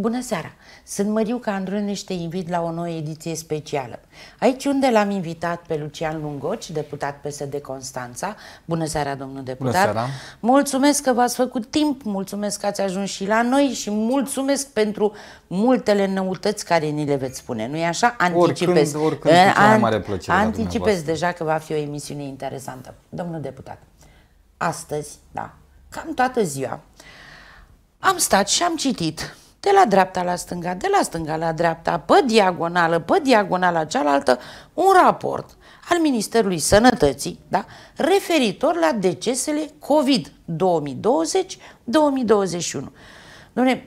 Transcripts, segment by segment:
Bună seara! Sunt Măriuca Androne și te invit la o nouă ediție specială. Aici unde l-am invitat pe Lucian Lungoci, deputat PSD Constanța. Bună seara, domnul deputat! Bună seara! Mulțumesc că v-ați făcut timp, mulțumesc că ați ajuns și la noi și mulțumesc pentru multele noutăți care ni le veți spune. Nu-i așa? Anticipez. Oricând, oricând uh, cea mare plăcere Anticipez deja că va fi o emisiune interesantă. Domnul deputat, astăzi, da, cam toată ziua, am stat și am citit de la dreapta la stânga, de la stânga la dreapta, pe diagonală, pe diagonala cealaltă, un raport al Ministerului Sănătății, da? referitor la decesele COVID 2020-2021. Dom'le,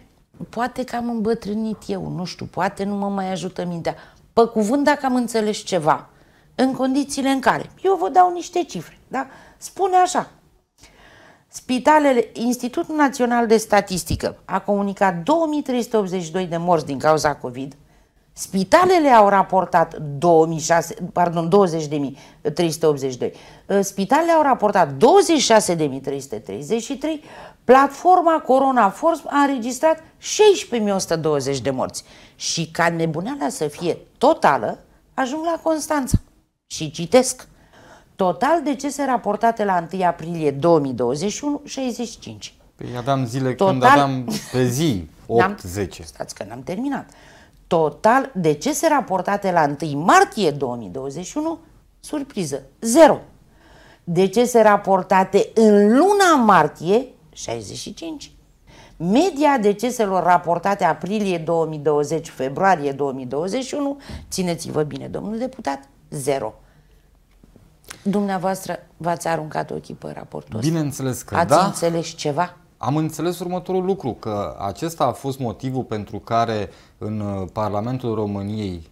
poate că am îmbătrânit eu, nu știu, poate nu mă mai ajută mintea. Pe cuvânt, dacă am înțeles ceva, în condițiile în care, eu vă dau niște cifre, da? spune așa, Spitalele, Institutul Național de Statistică a comunicat 2382 de morți din cauza COVID, Spitalele au raportat 26, pardon, 20.382. Uh, spitalele au raportat 26.333. Platforma Corona Force a înregistrat 16.120 de morți. Și ca nebuneala să fie totală, ajung la Constanța și citesc. Total decese raportate la 1 aprilie 2021, 65. Păi aveam zile Total... când aveam pe zi 8-10. Stați că n-am terminat. Total decese raportate la 1 martie 2021, surpriză, 0. Decese raportate în luna martie, 65. Media deceselor raportate aprilie 2020, februarie 2021, țineți-vă bine, domnul deputat, 0. Dumneavoastră v-ați aruncat ochii pe raportul ăsta? Bineînțeles că Ați da. înțeles ceva? Am înțeles următorul lucru, că acesta a fost motivul pentru care în uh, Parlamentul României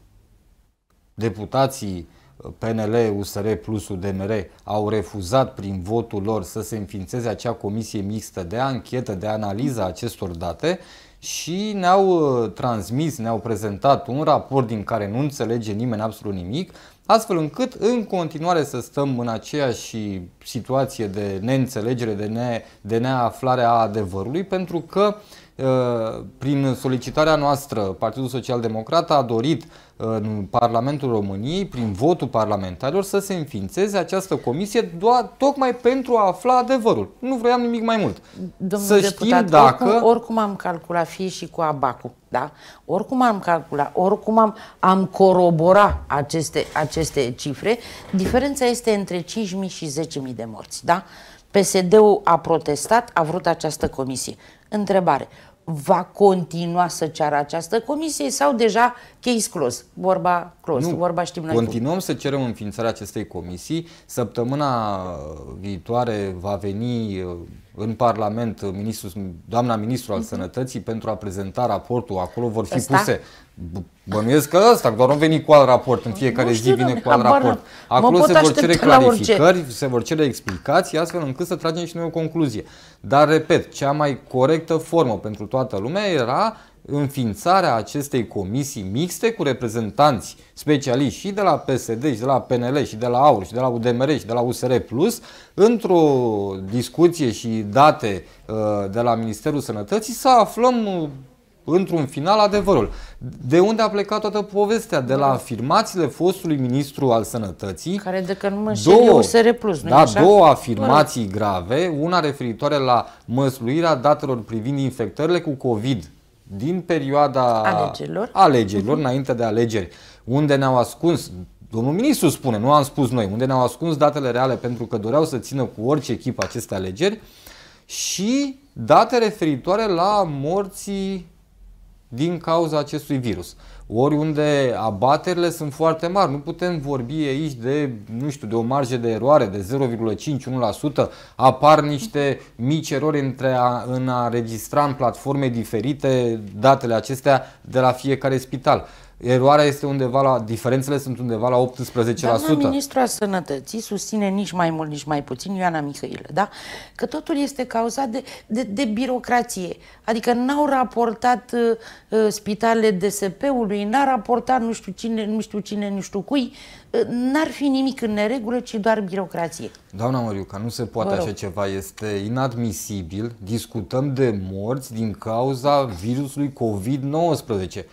deputații uh, PNL, USR plus UDMR au refuzat prin votul lor să se înființeze acea comisie mixtă de anchetă, de analiză a acestor date și ne-au uh, transmis, ne-au prezentat un raport din care nu înțelege nimeni absolut nimic, astfel încât în continuare să stăm în aceeași situație de neînțelegere, de, ne, de neaflare a adevărului, pentru că uh, Uh, prin solicitarea noastră, Partidul Social Democrat a dorit uh, în Parlamentul României, prin votul parlamentarilor, să se înființeze această comisie doar tocmai pentru a afla adevărul. Nu vroiam nimic mai mult. Domnul să deputat, știm dacă... Oricum, oricum am calculat, fie și cu abacu, da? Oricum am calculat, oricum am, am coroborat aceste, aceste cifre, diferența este între 5.000 și 10.000 de morți, da? PSD-ul a protestat, a vrut această comisie. Întrebare va continua să ceară această comisie sau deja case close, vorba close, nu, vorba știm noi Continuăm cum. să cerem înființarea acestei comisii. Săptămâna uh, viitoare va veni uh, în Parlament ministru, doamna ministru al mhm. Sănătății pentru a prezenta raportul. Acolo vor fi Asta? puse Bănuiesc că ăsta, doar nu veni cu alt raport în fiecare știu, zi, vine cu alt raport. Acolo se vor cere clarificări, se vor cere explicații, astfel încât să tragem și noi o concluzie. Dar, repet, cea mai corectă formă pentru toată lumea era înființarea acestei comisii mixte cu reprezentanți specialiști și de la PSD și de la PNL și de la AUR și de la UDMR și de la USR Plus într-o discuție și date uh, de la Ministerul Sănătății să aflăm uh, într-un final adevărul. De unde a plecat toată povestea? De la da. afirmațiile fostului ministru al sănătății. Care de că nu mă două, USR Plus, nu da, așa? două afirmații grave, una referitoare la măsluirea datelor privind infectările cu COVID din perioada alegerilor, alegerilor uh-huh. înainte de alegeri, unde ne-au ascuns, domnul ministru spune, nu am spus noi, unde ne-au ascuns datele reale pentru că doreau să țină cu orice echipă aceste alegeri și date referitoare la morții din cauza acestui virus oriunde abaterile sunt foarte mari. Nu putem vorbi aici de, nu știu, de o marjă de eroare de 0,5-1%. Apar niște mici erori între a, în a registra în platforme diferite datele acestea de la fiecare spital. Eroarea este undeva la, diferențele sunt undeva la 18%. Doamna ministru a sănătății susține nici mai mult, nici mai puțin Ioana Mihailă, da? Că totul este cauzat de, de, de birocrație. Adică n-au raportat uh, uh spitalele DSP-ului, n-a raportat nu știu cine, nu știu cine, nu știu cui. Uh, N-ar fi nimic în neregulă, ci doar birocrație. Doamna Măriuca, nu se poate așa ceva, este inadmisibil. Discutăm de morți din cauza virusului COVID-19.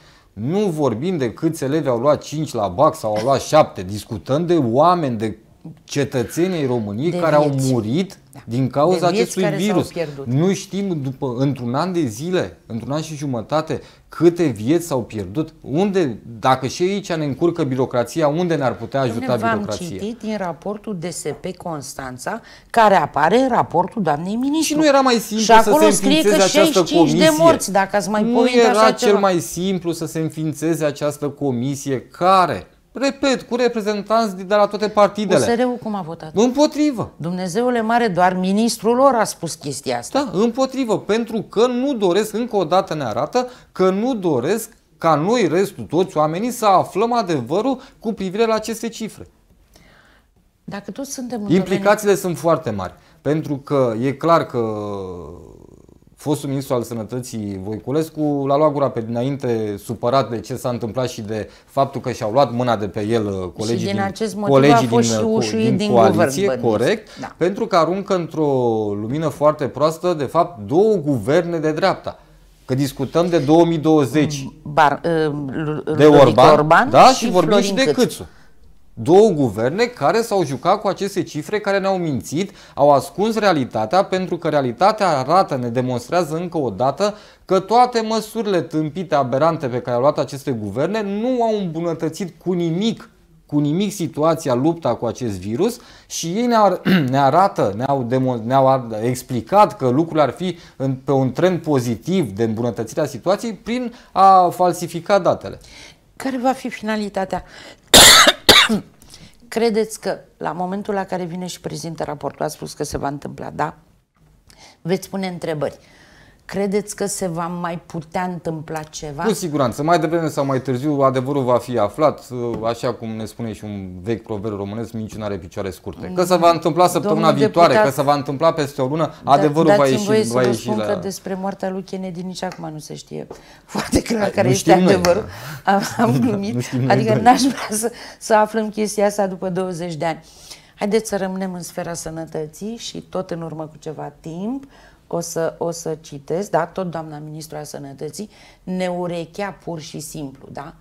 Nu vorbim de câți elevi au luat 5 la BAC sau au luat 7, discutăm de oameni, de cetățenii României de care vieți. au murit da. din cauza acestui virus. Nu știm după într-un an de zile, într-un an și jumătate, câte vieți s-au pierdut. Unde, dacă și aici ne încurcă birocrația, unde ne-ar putea ajuta v-am birocrația? am citit din raportul DSP Constanța, care apare în raportul doamnei ministru. Și nu era mai simplu și acolo să se scrie că 65 comisie. de morți, dacă ați mai Nu era așa cel ceva. mai simplu să se înființeze această comisie care repet, cu reprezentanți de la toate partidele. usr cum a votat? Împotrivă. Dumnezeule mare, doar ministrul lor a spus chestia asta. Da, împotrivă, pentru că nu doresc, încă o dată ne arată, că nu doresc ca noi, restul, toți oamenii, să aflăm adevărul cu privire la aceste cifre. Dacă toți suntem Implicațiile domeniu... sunt foarte mari, pentru că e clar că fostul ministru al sănătății Voiculescu l-a luat gura pe dinainte supărat de ce s-a întâmplat și de faptul că și-au luat mâna de pe el uh, colegii și din, din acest motiv colegii din, și uh, din, din coaliție, guvern, corect, da. pentru că aruncă într-o lumină foarte proastă, de fapt, două guverne de dreapta. Că discutăm de 2020 Bar, uh, de Orban, Orban da, și, și vorbim și de Câțu. Câțu. Două guverne care s-au jucat cu aceste cifre, care ne-au mințit, au ascuns realitatea, pentru că realitatea arată, ne demonstrează încă o dată că toate măsurile tâmpite, aberante pe care au luat aceste guverne nu au îmbunătățit cu nimic cu nimic situația, lupta cu acest virus și ei ne, ar, ne arată, ne-au, ne explicat că lucrurile ar fi în, pe un trend pozitiv de îmbunătățirea situației prin a falsifica datele. Care va fi finalitatea? Credeți că la momentul la care vine și prezintă raportul, a spus că se va întâmpla, da? Veți pune întrebări. Credeți că se va mai putea întâmpla ceva? Cu siguranță, mai devreme sau mai târziu adevărul va fi aflat, ă, așa cum ne spune și un vechi proverb românesc, minciuna are picioare scurte. Că se va întâmpla mm. săptămâna Domnul viitoare, deputat, că se va întâmpla peste o lună, da, adevărul va ieși, voie va să ieși spun la... că despre moartea lui Kennedy nici acum nu se știe foarte clar Ai, care este adevărul. Noi. Am, am glumit, da, adică n-aș vrea să, să aflăm chestia asta după 20 de ani. Haideți să rămânem în sfera sănătății și tot în urmă cu ceva timp o să, o să citesc, da, tot doamna ministru a sănătății, ne urechea pur și simplu, da?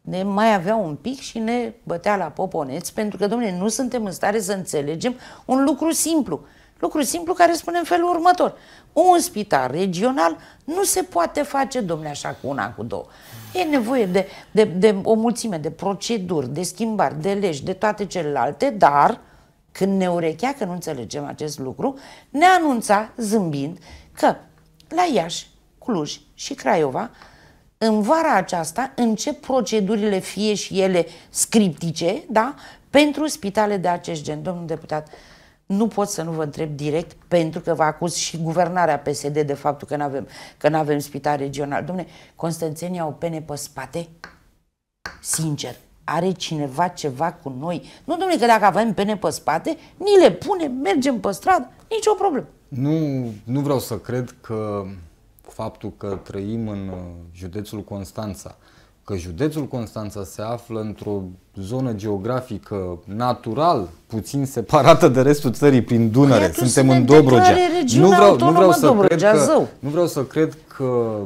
Ne mai avea un pic și ne bătea la poponeți, pentru că, domnule, nu suntem în stare să înțelegem un lucru simplu. Lucru simplu care spune în felul următor. Un spital regional nu se poate face, domnule, așa cu una, cu două. E nevoie de, de, de o mulțime de proceduri, de schimbări, de legi, de toate celelalte, dar când ne urechea că nu înțelegem acest lucru, ne anunța zâmbind că la Iași, Cluj și Craiova, în vara aceasta încep procedurile, fie și ele scriptice, da? pentru spitale de acest gen. Domnul deputat, nu pot să nu vă întreb direct, pentru că vă acuz și guvernarea PSD de faptul că nu avem că avem spital regional. Domne, Constanțenii au pene pe spate? Sincer, are cineva ceva cu noi? Nu, domnule, că dacă avem pene pe spate, ni le pune, mergem pe stradă, nicio problemă. Nu, nu vreau să cred că faptul că trăim în uh, județul Constanța, că județul Constanța se află într-o zonă geografică natural puțin separată de restul țării prin Dunăre. Păi Suntem în Dobrogea. Nu vreau, nu, vreau să Dobrogea, cred că, nu vreau să cred că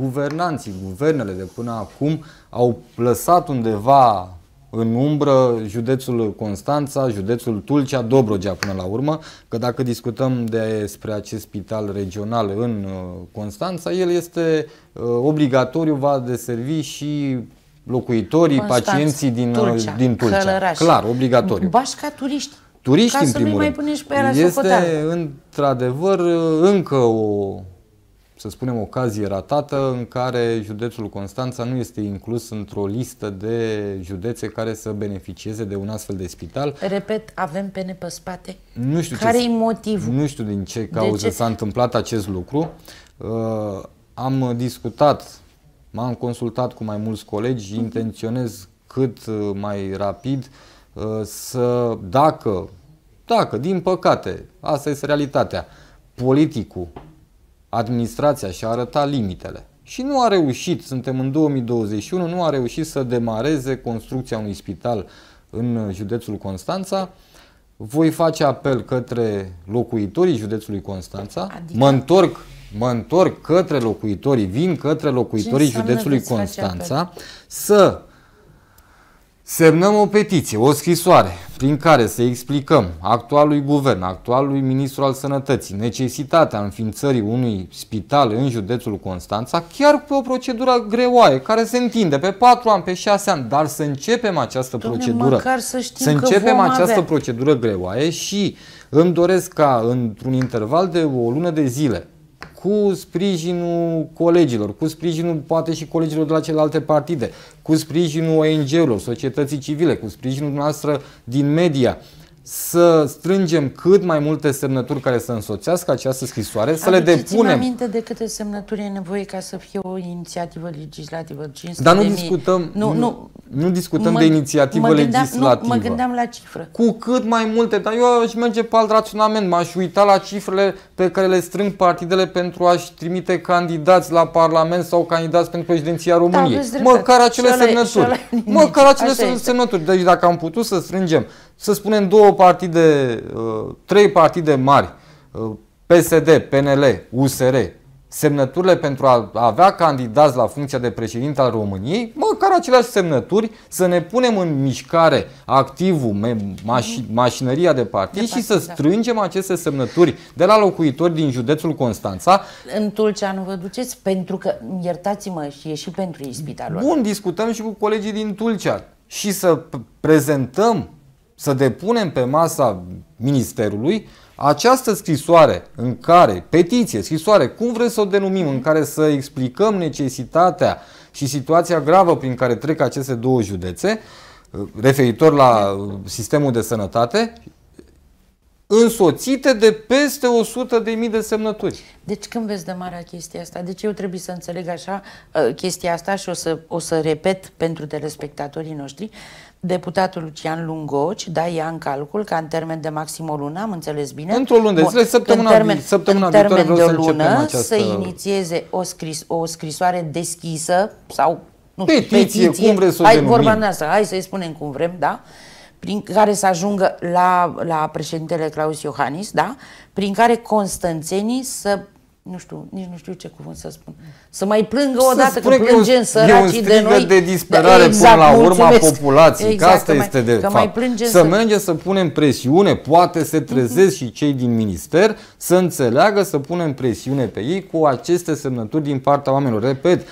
guvernanții, guvernele de până acum au lăsat undeva în umbră județul Constanța, județul Tulcea, Dobrogea până la urmă, că dacă discutăm despre acest spital regional în uh, Constanța, el este uh, obligatoriu, va deservi și locuitorii, Constanța, pacienții din uh, Tulcea, din Tulcea. clar, obligatoriu. Bașca turiști. Turiști, Ca în primul rând. Mai pe este, într-adevăr, încă o să spunem, ocazie ratată în care județul Constanța nu este inclus într-o listă de județe care să beneficieze de un astfel de spital. Repet, avem pene pe spate? Nu știu care e motivul? Nu știu din ce cauză s-a întâmplat acest lucru. Uh, am discutat, m-am consultat cu mai mulți colegi, mm intenționez cât uh, mai rapid uh, să, dacă, dacă, din păcate, asta este realitatea, politicul administrația și-a arătat limitele. Și nu a reușit, suntem în 2021, nu a reușit să demareze construcția unui spital în județul Constanța. Voi face apel către locuitorii județului Constanța. Adică... Mă întorc mă întorc către locuitorii, vin către locuitorii județului Constanța să Semnăm o petiție, o scrisoare, prin care să explicăm actualului guvern, actualului ministru al sănătății, necesitatea înființării unui spital în județul Constanța, chiar cu o procedură greoaie, care se întinde pe 4 ani, pe 6 ani, dar să începem această Domne, procedură. să știm să începem această avea. procedură greoaie și îmi doresc ca într-un interval de o lună de zile cu sprijinul colegilor, cu sprijinul poate și colegilor de la celelalte partide, cu sprijinul ONG-urilor, societății civile, cu sprijinul noastră din media, să strângem cât mai multe semnături care să însoțească această scrisoare, să le depunem. aminte de câte semnături e nevoie ca să fie o inițiativă legislativă. Dar nu discutăm... Nu, nu, nu discutăm mă, de inițiativă mă gândeam, legislativă. Nu, mă gândeam la cifră. Cu cât mai multe, dar eu aș merge pe alt raționament, m-aș uita la cifrele pe care le strâng partidele pentru a-și trimite candidați la Parlament sau candidați pentru președinția da, României. Da, măcar acele șole, semnături. Șole, măcar acele Așa semnături. Deci dacă am putut să strângem, să spunem două partide, uh, trei partide mari, uh, PSD, PNL, USR, semnăturile pentru a avea candidați la funcția de președinte al României, măcar aceleași semnături, să ne punem în mișcare activul, maș- mhm. mașinăria de partid de și partid, să da. strângem da. aceste semnături de la locuitori din județul Constanța. În Tulcea nu vă duceți? Pentru că, iertați-mă, și e și pentru spitalul. Bun, discutăm și cu colegii din Tulcea și să prezentăm, să depunem pe masa ministerului această scrisoare în care, petiție, scrisoare, cum vreți să o denumim, în care să explicăm necesitatea și situația gravă prin care trec aceste două județe, referitor la uh, sistemul de sănătate, însoțite de peste 100 de mii de semnături. Deci când vezi de marea chestia asta? Deci eu trebuie să înțeleg așa uh, chestia asta și o să, o să repet pentru telespectatorii noștri. Uh, deputatul Lucian Lungoci, da, ia în calcul ca în termen de maxim o lună, am înțeles bine? Într-o lună de zile, săptămâna, în termen, săptămâna în termen de o lună, această... să inițieze o, scris, o scrisoare deschisă sau nu, petiție, petiție, cum vreți să o hai, vorba noastră, hai să-i spunem cum vrem, da? prin care să ajungă la, la președintele Claus Iohannis, da? prin care constanțenii să nu știu, nici nu știu ce cuvânt să spun. Să mai plângă o dată că plângem săracii de noi. de da, disperare da, exact, până la urma mulțumesc. populației, exact, că asta că este mai, de fapt. Mai să, să mergem să punem presiune, poate se trezesc mm-hmm. și cei din minister să înțeleagă să punem presiune pe ei cu aceste semnături din partea oamenilor. Repet,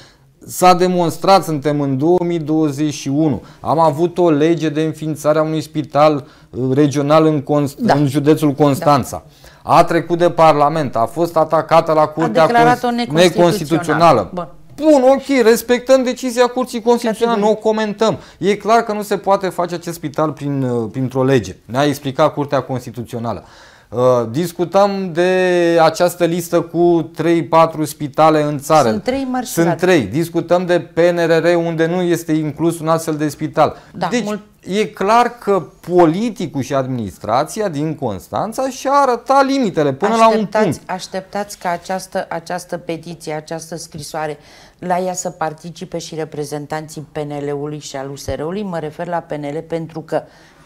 S-a demonstrat, suntem în 2021, am avut o lege de înființare a unui spital uh, regional în, Const- da. în județul da. Constanța. Da a trecut de Parlament, a fost atacată la Curtea A Neconstituțională. Bun. Bun, ok, respectăm decizia Curții Constituționale, nu o comentăm. E clar că nu se poate face acest spital prin, uh, printr-o lege. Ne-a explicat Curtea Constituțională. Uh, Discutam de această listă cu 3-4 spitale în țară. Sunt 3 mari Sunt 3. Discutăm de PNRR unde nu este inclus un astfel de spital. Da, deci mult... e clar că politicul și administrația din Constanța și-a arătat limitele până așteptați, la un punct. Așteptați ca această, această petiție, această scrisoare, la ea să participe și reprezentanții PNL-ului și al USR-ului. Mă refer la PNL pentru că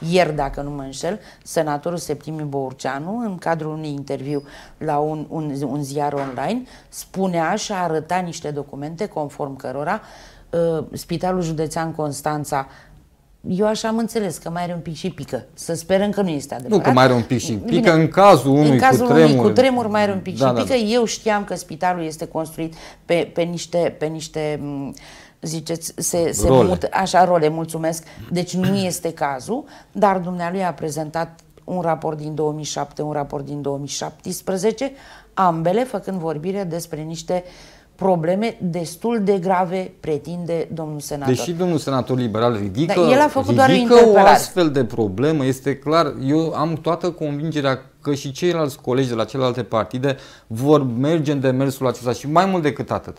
ieri, dacă nu mă înșel, senatorul Septimiu Bourceanu, în cadrul unui interviu la un, un, un ziar online, spunea și arăta niște documente conform cărora uh, Spitalul Județean Constanța eu așa am înțeles că mai are un pic și pică. Să sperăm că nu este adevărat. Nu că mai are un pic și pică, Bine, în cazul unui în cazul cu tremur. Unui cu tremur mai are un pic da, și da, da. pică. Da. Eu știam că spitalul este construit pe, pe niște, pe niște mm, ziceți, se, se role. mută, așa, role, mulțumesc, deci nu este cazul, dar dumnealui a prezentat un raport din 2007, un raport din 2017, ambele făcând vorbire despre niște probleme destul de grave, pretinde domnul senator. Deși domnul senator liberal ridică, da, el a făcut ridică doar o, o astfel de problemă, este clar, eu am toată convingerea că și ceilalți colegi de la celelalte partide vor merge în demersul acesta și mai mult decât atât.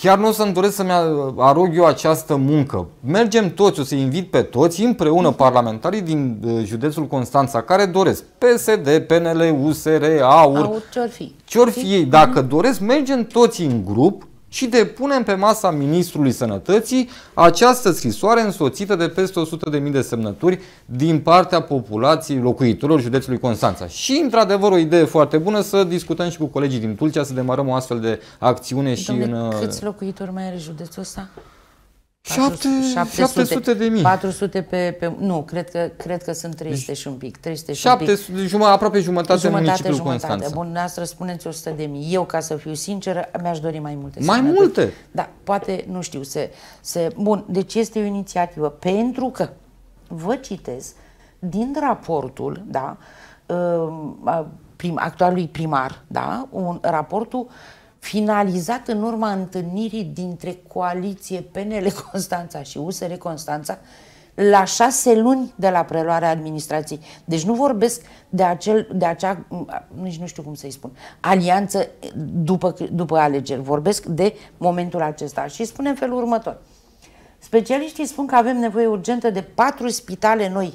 Chiar nu o să-mi doresc să-mi arog eu această muncă. Mergem toți, o să invit pe toți, împreună parlamentarii din uh, județul Constanța, care doresc PSD, PNL, USR, AUR. AUR ce-or fi. Ce-or fi ei. Dacă mhm. doresc, mergem toți în grup și depunem pe masa Ministrului Sănătății această scrisoare însoțită de peste 100.000 de semnături din partea populației locuitorilor județului Constanța. Și, într-adevăr, o idee foarte bună să discutăm și cu colegii din Tulcea, să demarăm o astfel de acțiune Domnule, și în... Uh, câți locuitori mai are județul ăsta? 700, 700 de mii. 400 pe, pe... Nu, cred că, cred că sunt 300 și un pic. 300 și 700, un pic. Jumătate, aproape jumătate, jumătate în municipiul jumătate. Constanța. Bun, noastră spuneți 100 de mii. Eu, ca să fiu sinceră, mi-aș dori mai multe. Mai multe? Atât. Da, poate, nu știu, se, se... Bun, deci este o inițiativă. Pentru că, vă citez, din raportul, da, ă, prim, actualului primar, da, un, raportul uh, finalizat în urma întâlnirii dintre coaliție PNL Constanța și USR Constanța la șase luni de la preluarea administrației. Deci nu vorbesc de, acel, de acea, nici nu știu cum să-i spun, alianță după, după alegeri. Vorbesc de momentul acesta și spunem felul următor. Specialiștii spun că avem nevoie urgentă de patru spitale noi.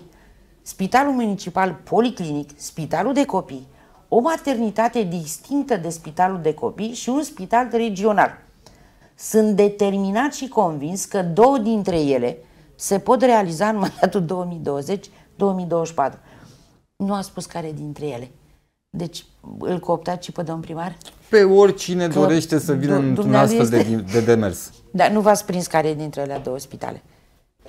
Spitalul Municipal Policlinic, Spitalul de Copii, o maternitate distinctă de spitalul de copii și un spital regional. Sunt determinat și convins că două dintre ele se pot realiza în mandatul 2020-2024. Nu a spus care dintre ele. Deci îl cooptați și pe domn primar? Pe oricine că dorește să vină într-un astfel este... de, de demers. Dar nu v-ați prins care dintre ele două spitale.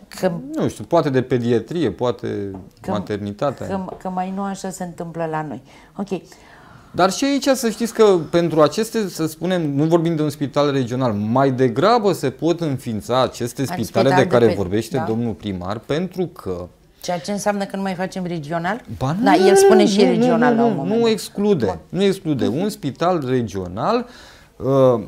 Că, nu știu, poate de pediatrie, poate că, maternitatea. Că, că mai nu așa se întâmplă la noi. Ok. Dar și aici să știți că pentru aceste, să spunem, nu vorbim de un spital regional, mai degrabă se pot înființa aceste spitale de, de care pe... vorbește da. domnul primar, pentru că Ceea ce înseamnă că nu mai facem regional? Ba da, nu, da, el spune și nu, regional nu, nu, la un moment Nu exclude, Bun. nu exclude. Un spital regional uh,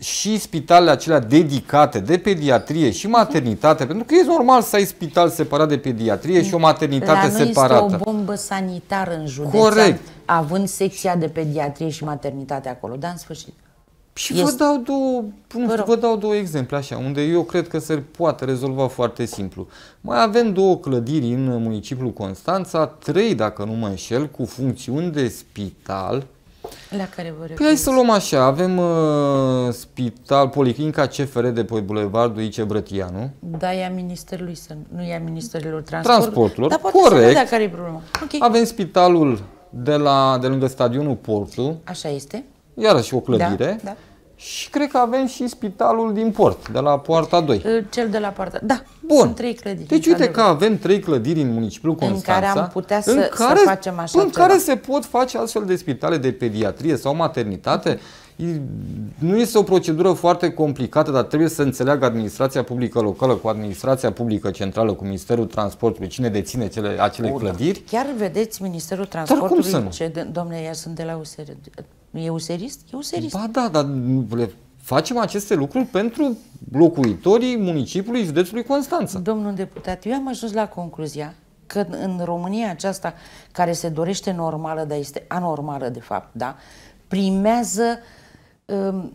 și spitalele acelea dedicate de pediatrie și maternitate, pentru că e normal să ai spital separat de pediatrie și o maternitate La noi separată. este o bombă sanitară în județ, Corect. având secția de pediatrie și maternitate acolo, dar în sfârșit. Și este... vă, dau două, nu vă dau două exemple așa, unde eu cred că se poate rezolva foarte simplu. Mai avem două clădiri în municipiul Constanța, trei dacă nu mă înșel, cu funcțiuni de spital, la care vă păi referiți? Păi să luăm așa, avem uh, spital, policlinica CFR de pe Bulevardul I.C. Brătianu. Da, e a Ministerului, să, nu e a Ministerilor Transport, Transporturilor, dar poate corect. Să care e problema. Okay. Avem spitalul de, la, de lângă stadionul Portul. Așa este. Iarăși o clădire. Da, da. Și cred că avem și spitalul din port, de la Poarta 2. Cel de la Poarta, da. Bun. Sunt trei clădiri. Deci uite că avem trei clădiri în municipiul Constanța. În care am putea să, în care, să facem așa În ceva. care se pot face astfel de spitale de pediatrie sau maternitate. Nu este o procedură foarte complicată, dar trebuie să înțeleagă administrația publică locală cu administrația publică centrală, cu Ministerul Transportului, cine deține cele, acele o, da. clădiri. Chiar vedeți Ministerul Transportului, dar cum să nu? ce, domnule, eu sunt de la USR, nu e userist? E userist. Ba da, dar le facem aceste lucruri pentru locuitorii municipiului județului Constanța. Domnul deputat, eu am ajuns la concluzia că în România aceasta, care se dorește normală, dar este anormală de fapt, da, primează uh,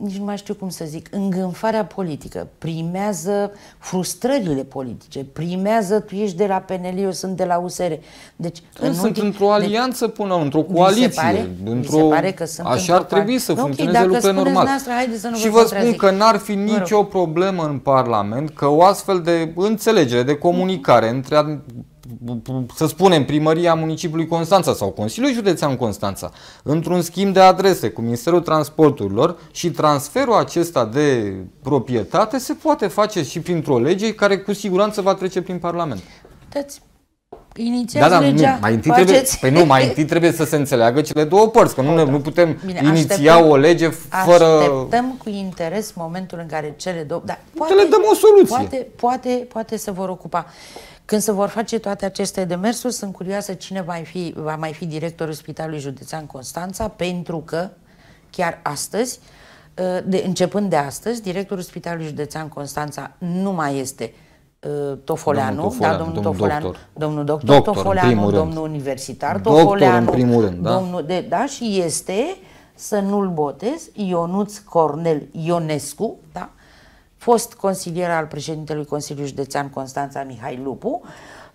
nici nu mai știu cum să zic, îngânfarea politică, primează frustrările politice, primează tu ești de la PNL, eu sunt de la USR. Deci, nu în sunt ultim, într-o deci, alianță de, până într-o coaliție. Se pare, într-o, se pare că sunt așa ar trebui să okay, funcționeze lucrurile normal. Noastră, să nu Și vă spun că n-ar fi nicio problemă în Parlament că o astfel de înțelegere, de comunicare între să spunem, primăria municipiului Constanța sau Consiliul Județean Constanța, într-un schimb de adrese cu Ministerul Transporturilor și transferul acesta de proprietate se poate face și printr-o lege care cu siguranță va trece prin Parlament. Puteți Inițiați da, da, legea, nu, mai întâi trebuie, Păi nu, mai întâi trebuie să se înțeleagă cele două părți, că nu, ne, nu putem Bine, iniția așteptăm, o lege fără... Așteptăm cu interes momentul în care cele două... Da, poate, le dăm o soluție. Poate, poate, poate să vor ocupa. Când se vor face toate aceste demersuri, sunt curioasă cine va mai fi, va mai fi directorul Spitalului Județean Constanța, pentru că chiar astăzi, ă, de, începând de astăzi, directorul Spitalului Județean Constanța nu mai este uh, ă, Tofoleanu, domnul Tofoleanu, da, domnul, domnul Tofoleanu, doctor. domnul doctor, doctor Tofoleanu, domnul rând. universitar doctor, Tofoleanu, în primul rând, da? Domnul, de, da, și este, să nu-l botez, Ionuț Cornel Ionescu, da? fost consilier al președintelui Consiliului Județean Constanța Mihai Lupu,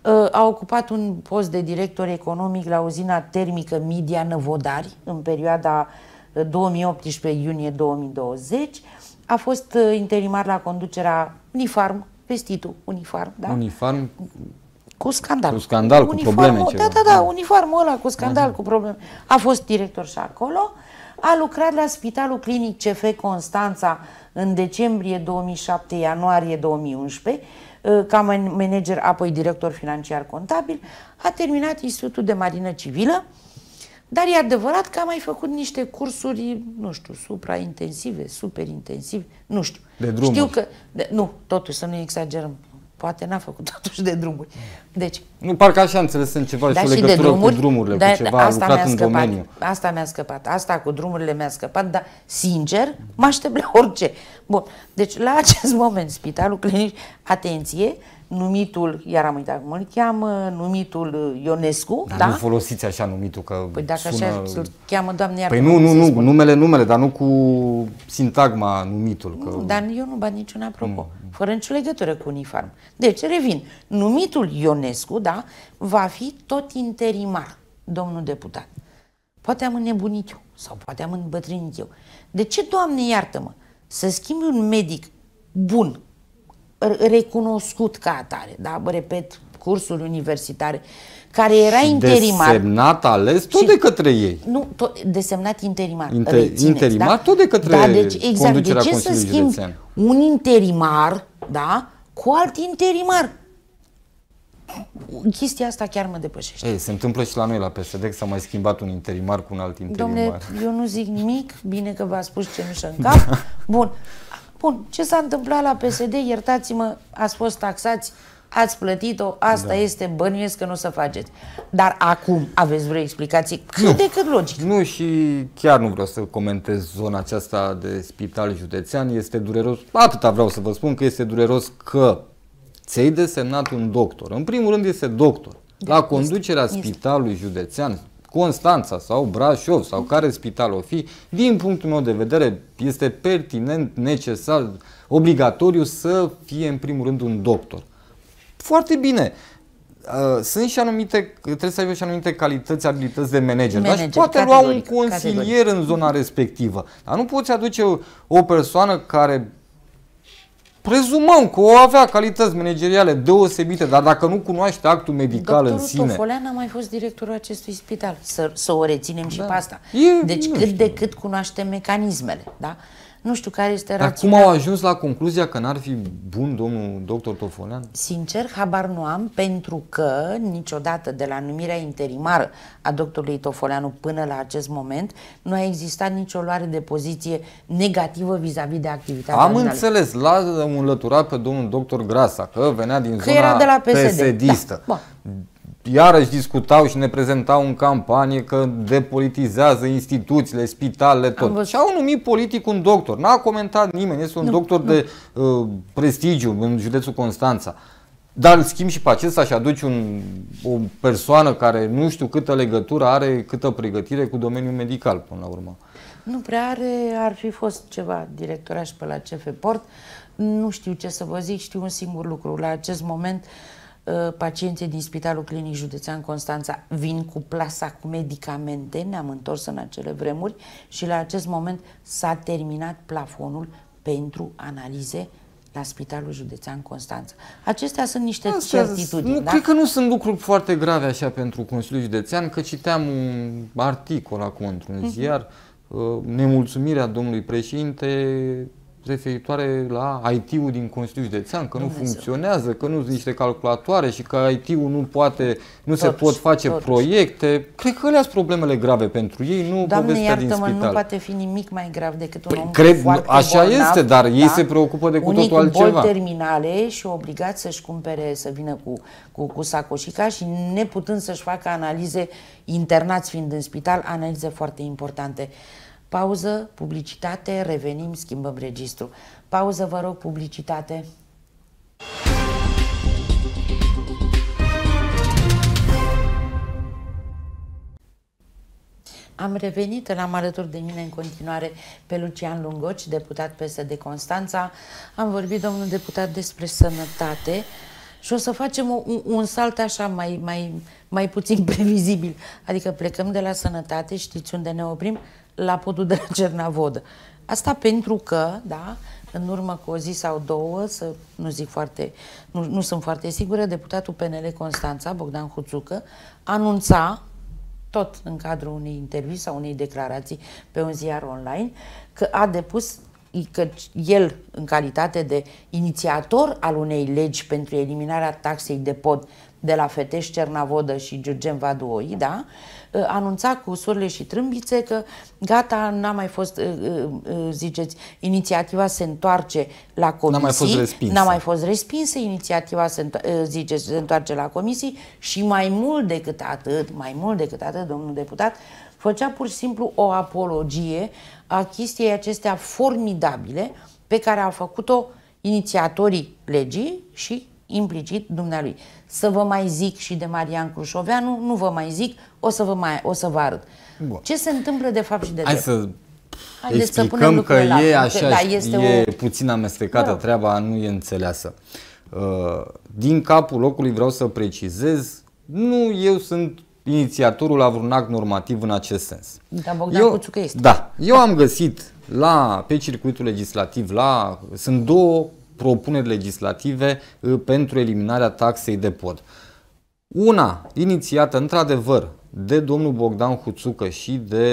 ă, a ocupat un post de director economic la uzina termică Media Năvodari în perioada 2018 ă, iunie 2020. A fost ă, interimar la conducerea Unifarm, vestitul Unifarm, da? Unifarm cu scandal. Cu scandal, cu cu probleme ceva. Da, da, da, da, uniformul ăla cu scandal, uh-huh. cu probleme. A fost director și acolo. A lucrat la Spitalul Clinic CF Constanța în decembrie 2007, ianuarie 2011, ă, ca manager, apoi director financiar contabil, a terminat Institutul de Marină Civilă, dar e adevărat că a mai făcut niște cursuri, nu știu, supraintensive, superintensive, nu știu. De drumuri. Știu că, de, nu, totuși, să nu exagerăm. Poate n-a făcut totuși de drumuri. Deci, nu, parcă așa înțeles în ceva și o legătură de drumuri, cu drumurile, da, cu ceva, asta lucrat în scăpat, domeniu. Asta mi-a scăpat, asta cu drumurile mi-a scăpat, dar sincer mă aștept la orice. Bun, deci la acest moment, Spitalul Clinic, atenție, numitul, iar am uitat cum îl cheamă, numitul uh, Ionescu. Dar da? nu folosiți așa numitul, că Păi dacă sună... așa îl cheamă, doamne iar Păi nu, nu, nu, numele, numele, dar nu cu sintagma numitul. Că... Nu, dar eu nu bat niciun apropo, mm. fără nicio legătură cu uniform. Deci, revin, numitul Ionescu, da, va fi tot interimar, domnul deputat. Poate am înnebunit eu sau poate am îmbătrânit eu. De ce, doamne, iartă-mă, să schimbi un medic bun recunoscut ca atare, da? repet, cursuri universitare, care era și interimar. Desemnat ales tot și, de către ei. Nu, tot, desemnat interimar. Inter, rețineți, interimar da? tot de către da, deci, exact, de ce să schimb Județean? un interimar, da, cu alt interimar? chestia asta chiar mă depășește. Ei, se întâmplă și la noi la PSD că s-a mai schimbat un interimar cu un alt interimar. Domnule, eu nu zic nimic, bine că v-a spus ce nu în cap. Bun, Bun, ce s-a întâmplat la PSD, iertați-mă, ați fost taxați, ați plătit-o, asta da. este, bănuiesc că nu o să faceți. Dar acum aveți vreo explicație cât nu. de cât logic. Nu și chiar nu vreau să comentez zona aceasta de spital județean. Este dureros, atâta vreau să vă spun că este dureros că ți-ai desemnat un doctor. În primul rând este doctor. Da, la conducerea este, spitalului județean, Constanța sau Brașov sau care spital o fi, din punctul meu de vedere este pertinent, necesar, obligatoriu să fie în primul rând un doctor. Foarte bine, uh, sunt și anumite, trebuie să aibă și anumite calități, abilități de manager. manager dar poate lua un consilier categoric. în zona respectivă. Dar nu poți aduce o persoană care prezumăm că o avea calități manageriale deosebite, dar dacă nu cunoaște actul medical Doctorul în sine... Doctorul Tofolean a mai fost directorul acestui spital, să, să o reținem da. și pe asta. E, deci cât știu. de cât cunoaște mecanismele, da? Nu știu care este Dar rațiunea. cum au ajuns la concluzia că n-ar fi bun domnul doctor Tofonean? Sincer, habar nu am, pentru că niciodată de la numirea interimară a doctorului Tofoleanu până la acest moment nu a existat nicio luare de poziție negativă vis-a-vis -vis de activitatea Am înțeles, l-a înlăturat pe domnul doctor Grasa, că venea din că zona era de la psd da iarăși discutau și ne prezentau în campanie că depolitizează instituțiile, spitalele, tot. Și au numit politic un doctor. N-a comentat nimeni, este un nu, doctor nu. de uh, prestigiu în județul Constanța. Dar îl schimbi și pe acesta și aduci un, o persoană care nu știu câtă legătură are, câtă pregătire cu domeniul medical până la urmă. Nu prea are, ar fi fost ceva directoraș pe la CF Port. Nu știu ce să vă zic, știu un singur lucru. La acest moment uh, Uh, pacienții din Spitalul Clinic Județean Constanța vin cu plasa cu medicamente, ne-am întors în acele vremuri și la acest moment s-a terminat plafonul pentru analize la Spitalul Județean Constanța. Acestea sunt niște Astea, certitudini. Nu, da? Cred că nu sunt lucruri foarte grave așa pentru Consiliul Județean, că citeam un articol acum într-un mhm. ziar, uh -huh. nemulțumirea domnului președinte referitoare la IT-ul din Consiliul Județean, că Dumnezeu. nu funcționează, că nu sunt niște calculatoare și că IT-ul nu poate, nu totuși, se pot face totuși. proiecte. Cred că le sunt problemele grave pentru ei, nu Doamne, povestea din spital. nu poate fi nimic mai grav decât un păi, om cred, foarte Așa bolnav, este, dar da? ei se preocupă de cu Unii totul altceva. Unii terminale și obligați să-și cumpere, să vină cu, cu, cu sacoșica și neputând să-și facă analize, internați fiind în spital, analize foarte importante. Pauză, publicitate, revenim, schimbăm registru. Pauză, vă rog, publicitate. Am revenit, l-am alături de mine în continuare pe Lucian Lungoci, deputat PSD Constanța. Am vorbit, domnul deputat, despre sănătate și o să facem un, un salt așa mai, mai, mai puțin previzibil. Adică plecăm de la sănătate, știți unde ne oprim? la podul de la Cernavodă. Asta pentru că, da, în urmă cu o zi sau două, să nu zic foarte, nu, nu sunt foarte sigură, deputatul PNL Constanța, Bogdan Huțucă, anunța, tot în cadrul unei intervii sau unei declarații pe un ziar online, că a depus că el, în calitate de inițiator al unei legi pentru eliminarea taxei de pod de la Fetești, Cernavodă și Giurgen Vaduoi, da, uh, anunța cu surle și trâmbițe că gata, n-a mai fost, uh, uh, ziceți, inițiativa se întoarce la comisii. N-a mai fost respinsă. N-a mai fost respinsă, inițiativa se, ziceți, se întoarce la comisii și mai mult decât atât, mai mult decât atât, domnul deputat, făcea pur și simplu o apologie a chestiei acestea formidabile pe care au făcut-o inițiatorii legii și implicit dumnealui. Să vă mai zic și de Marian Crușoveanu, nu vă mai zic, o să vă, mai, o să vă arăt. Bun. Ce se întâmplă de fapt și de Hai drept? să Haideți explicăm să că e la așa, da, este e o... puțin amestecată da. treaba, nu e înțeleasă. Uh, din capul locului vreau să precizez, nu eu sunt inițiatorul la vreun act normativ în acest sens. Da, Bogdan eu, Cuțucă este. Da, eu am găsit la, pe circuitul legislativ, la, sunt două propuneri legislative eh, pentru eliminarea taxei de pod. Una inițiată într-adevăr de domnul Bogdan Huțucă și de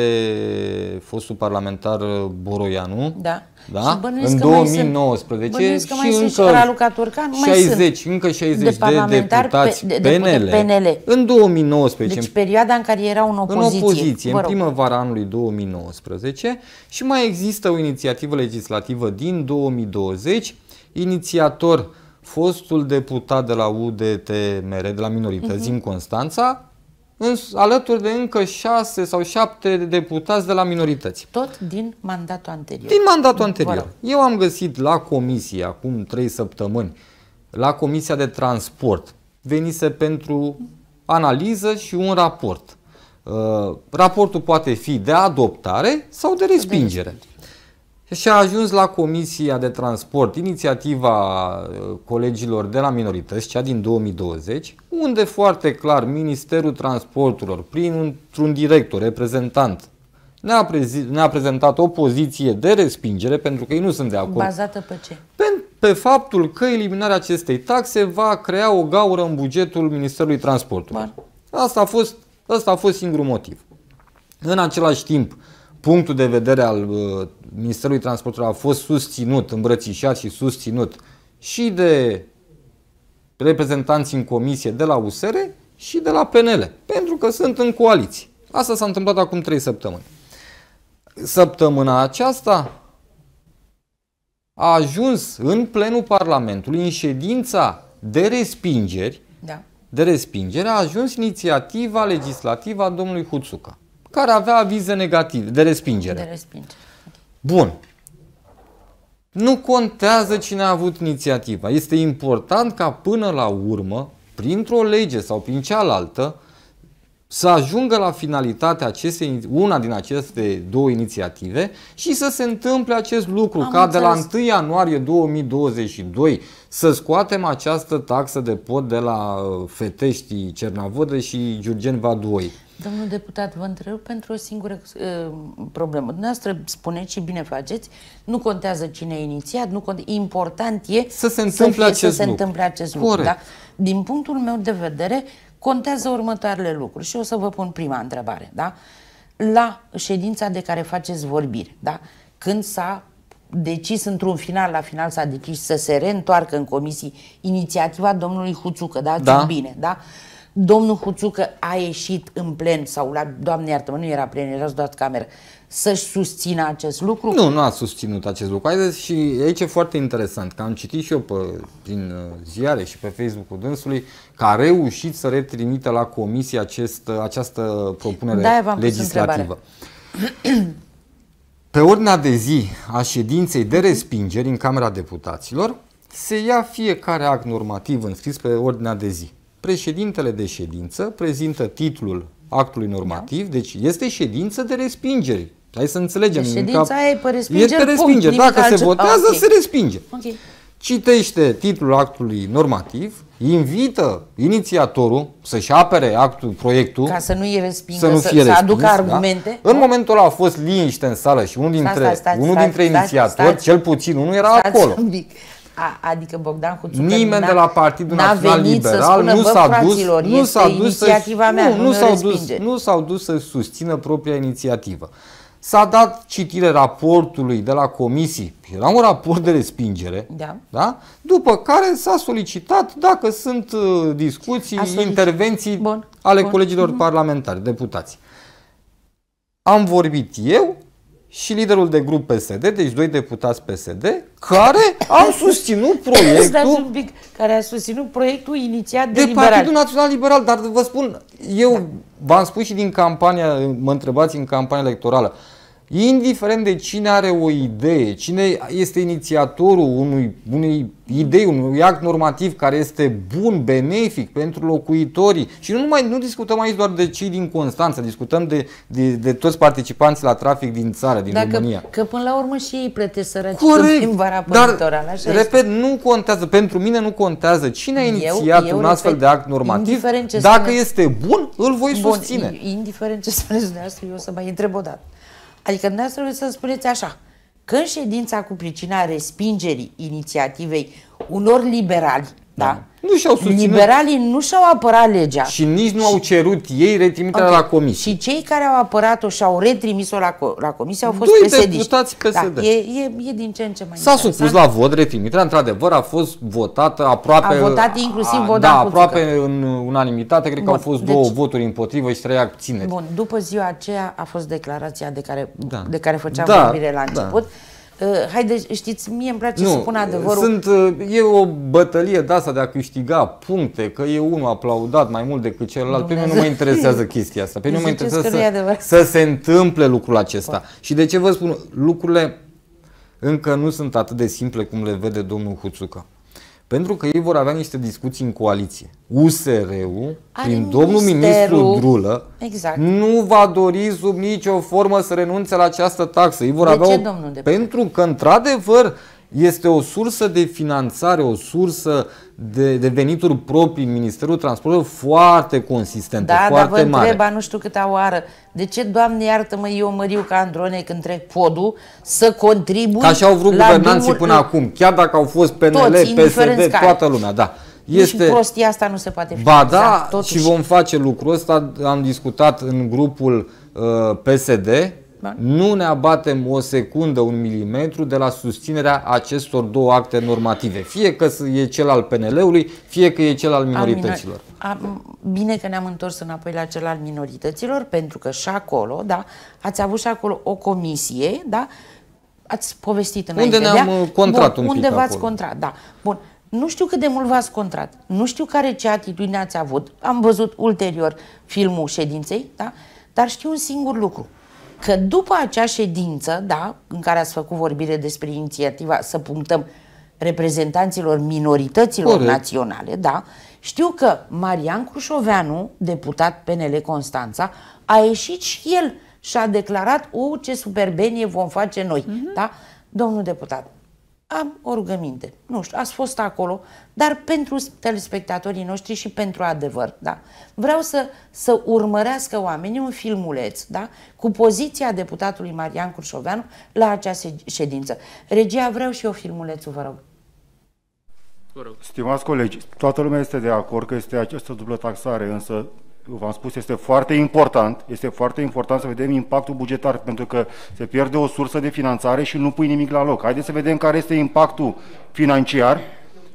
fostul parlamentar Boroianu. Da. da? Și în 2019 sunt, Și mai și sunt încă Raluca Caturcan, mai 60, sunt încă 60 de, de deputați pe, de, PNL. De PNL. În 2019. Deci perioada în care erau în opoziție. În opoziție, în primăvara anului 2019 și mai există o inițiativă legislativă din 2020, inițiator fostul deputat de la UDTMR, de la minorități uh-huh. Constanța, în, alături de încă șase sau șapte deputați de la minorități. Tot din mandatul anterior. Din mandatul anterior. Eu am găsit la comisie, acum trei săptămâni, la Comisia de Transport, venise pentru analiză și un raport. Uh, raportul poate fi de adoptare sau de respingere. De respingere și a ajuns la Comisia de Transport, inițiativa uh, colegilor de la minorități, cea din 2020, unde foarte clar Ministerul Transporturilor, printr-un director, reprezentant, ne-a, prezi- ne prezentat o poziție de respingere, pentru că ei nu sunt de acord. Bazată pe ce? Pe, pe faptul că eliminarea acestei taxe va crea o gaură în bugetul Ministerului Transporturilor. Asta a fost, asta a fost singurul motiv. În același timp, uh, punctul de vedere al uh, Ministerului Transportului a fost susținut, îmbrățișat și susținut și de reprezentanți în comisie de la USR și de la PNL, pentru că sunt în coaliție. Asta s-a întâmplat acum trei săptămâni. Săptămâna aceasta a ajuns în plenul Parlamentului, în ședința de respingeri, da. de respingere, a ajuns inițiativa legislativă a domnului Huțuca care avea avize negative, de respingere. De respingere. Bun. Nu contează cine a avut inițiativa. Este important ca până la urmă, printr-o lege sau prin cealaltă, să ajungă la finalitatea acestei, una din aceste două inițiative și să se întâmple acest lucru, Am ca înțeles. de la 1 ianuarie 2022 să scoatem această taxă de pot de la uh, Fetești, Cernavodă și Giurgen Vaduoi. Domnul deputat, vă întreb pentru o singură uh, problemă. Dumneavoastră spuneți și bine faceți, nu contează cine a inițiat, nu contează important e să se întâmple, să fie, acest, să se lucru. întâmple acest lucru. Da? Din punctul meu de vedere, contează următoarele lucruri și o să vă pun prima întrebare. Da? La ședința de care faceți vorbire, da? când s-a decis într-un final, la final s-a decis să se reîntoarcă în comisii inițiativa domnului Huțucă, da? da. Bine, da? Uh, domnul Huțucă a ieșit în plen sau la, doamne iartă nu era plen, era doar cameră, să-și susțină acest lucru? Nu, nu a susținut acest lucru. Haideți și aici e foarte interesant, că am citit și eu pe, prin uh, ziare și pe Facebook-ul dânsului că a reușit să retrimită la comisie acest, uh, această propunere da, legislativă. Pe ordinea de zi a ședinței de respingeri în Camera Deputaților se ia fiecare act normativ înscris pe ordinea de zi președintele de ședință prezintă titlul actului normativ, da. deci este ședință de respingeri. Hai să înțelegem. Deci ședința cap... e pe respingeri, Este respingeri. Punct, Dacă se ah, votează, okay. se respinge. Okay. Citește titlul actului normativ, invită inițiatorul să-și apere actul, proiectul. Ca să nu îi respingă, să, nu fie să, respins, să aducă da? argumente. Da? În momentul ăla a fost liniște în sală și unul dintre, stați, stați, unul dintre stați, inițiatori, stați, cel puțin unul, era stați acolo. Un pic. A, adică Bogdan Huțu Nimeni de la Partidul Național Liberal nu s-a dus, nu s-a dus, să, mea, nu, nu, s-au dus, nu s-au dus să susțină propria inițiativă. S-a dat citire raportului de la comisii, era un raport de respingere, da. Da? după care s-a solicitat dacă sunt uh, discuții, intervenții bun, ale bun. colegilor mhm. parlamentari, deputați. Am vorbit eu, și liderul de grup PSD, deci doi deputați PSD, care au susținut proiectul... pic, care a susținut proiectul inițiat de, de liberal. Partidul Național Liberal, dar vă spun, eu da. v-am spus și din campania, mă întrebați în campania electorală, indiferent de cine are o idee, cine este inițiatorul unui, unei idei, unui act normativ care este bun, benefic pentru locuitorii. Și nu numai, nu discutăm aici doar de cei din Constanța, discutăm de, de, de toți participanții la trafic din țară, din Dacă, România. Că până la urmă și ei plătesc săraci Corect, vara dar, litoral, așa repet, este. nu contează, pentru mine nu contează cine a inițiat eu, eu un repet, astfel de act normativ. Dacă spune... este bun, îl voi bun, susține. Indiferent ce spuneți dumneavoastră, eu o să mai întreb o dată. Adică dumneavoastră trebuie să spuneți așa, când ședința cu pricina respingerii inițiativei unor liberali da? da. Nu și-au susținut. Liberalii nu și-au apărat legea. Și nici nu și... au cerut ei retrimiterea okay. la comisie. Și cei care au apărat-o și-au retrimis-o la, co- la comisie au fost Doi psd deputați PSD. Da, e, e, e din ce în ce mai S-a supus la vot retrimiterea, într-adevăr a fost votată aproape... A votat inclusiv a, Da, aproape în unanimitate, cred Bun, că au fost deci, două voturi împotrivă și trei abțineri. Bun, după ziua aceea a fost declarația de care, da. de care făceam da, vorbire la da. început. Da Uh, Haideți, știți, mie îmi place nu, să spun adevărul. Sunt, uh, e o bătălie de asta de a câștiga puncte, că e unul aplaudat mai mult decât celălalt. Dumnezeu. Pe mine nu mă interesează chestia asta. Pe mine nu mă interesează să, să se întâmple lucrul acesta. Pot. Și de ce vă spun, lucrurile încă nu sunt atât de simple cum le vede domnul Huțucă. Pentru că ei vor avea niște discuții în coaliție. USR-ul, Are prin domnul ministru Drulă, exact. nu va dori sub nicio formă să renunțe la această taxă. Ei vor de avea ce, o... domnul Pentru că, într-adevăr, este o sursă de finanțare, o sursă de, de venituri proprii în Ministerul Transportului foarte consistentă, da, foarte dar vă mare. întreba nu știu câta oară, de ce, Doamne iartă-mă, eu măriu ca Androne când trec podul să contribui Ca și au vrut guvernanții drumul... până acum, chiar dacă au fost PNL, Toți, PSD, toată lumea, da este... Nici prostia asta nu se poate fi. Ba da, exact, totuși. și vom face lucrul ăsta. Am discutat în grupul uh, PSD. Da. Nu ne abatem o secundă, un milimetru de la susținerea acestor două acte normative. Fie că e cel al PNL-ului, fie că e cel al minorităților. Am, minor... Am, bine că ne-am întors înapoi la cel al minorităților, pentru că și acolo, da, ați avut și acolo o comisie, da, ați povestit înainte. Unde ne-am uh, contrat Bun, un pic Unde v-ați contrat, da. Bun, nu știu cât de mult v-ați contrat, nu știu care ce atitudine ați avut. Am văzut ulterior filmul ședinței, da? dar știu un singur lucru. Că după acea ședință, da, în care ați făcut vorbire despre inițiativa să punctăm reprezentanților minorităților Corect. naționale, da, știu că Marian Crușoveanu, deputat PNL Constanța, a ieșit și el și a declarat, u, ce superbenie vom face noi, mm-hmm. da? Domnul deputat, am o rugăminte. Nu știu, ați fost acolo, dar pentru telespectatorii noștri și pentru adevăr, da? Vreau să, să urmărească oamenii un filmuleț, da? Cu poziția deputatului Marian Curșoveanu la acea ședință. Regia, vreau și eu filmulețul, vă rog. Vă rog. Stimați colegi, toată lumea este de acord că este această dublă taxare, însă v-am spus, este foarte important, este foarte important să vedem impactul bugetar, pentru că se pierde o sursă de finanțare și nu pui nimic la loc. Haideți să vedem care este impactul financiar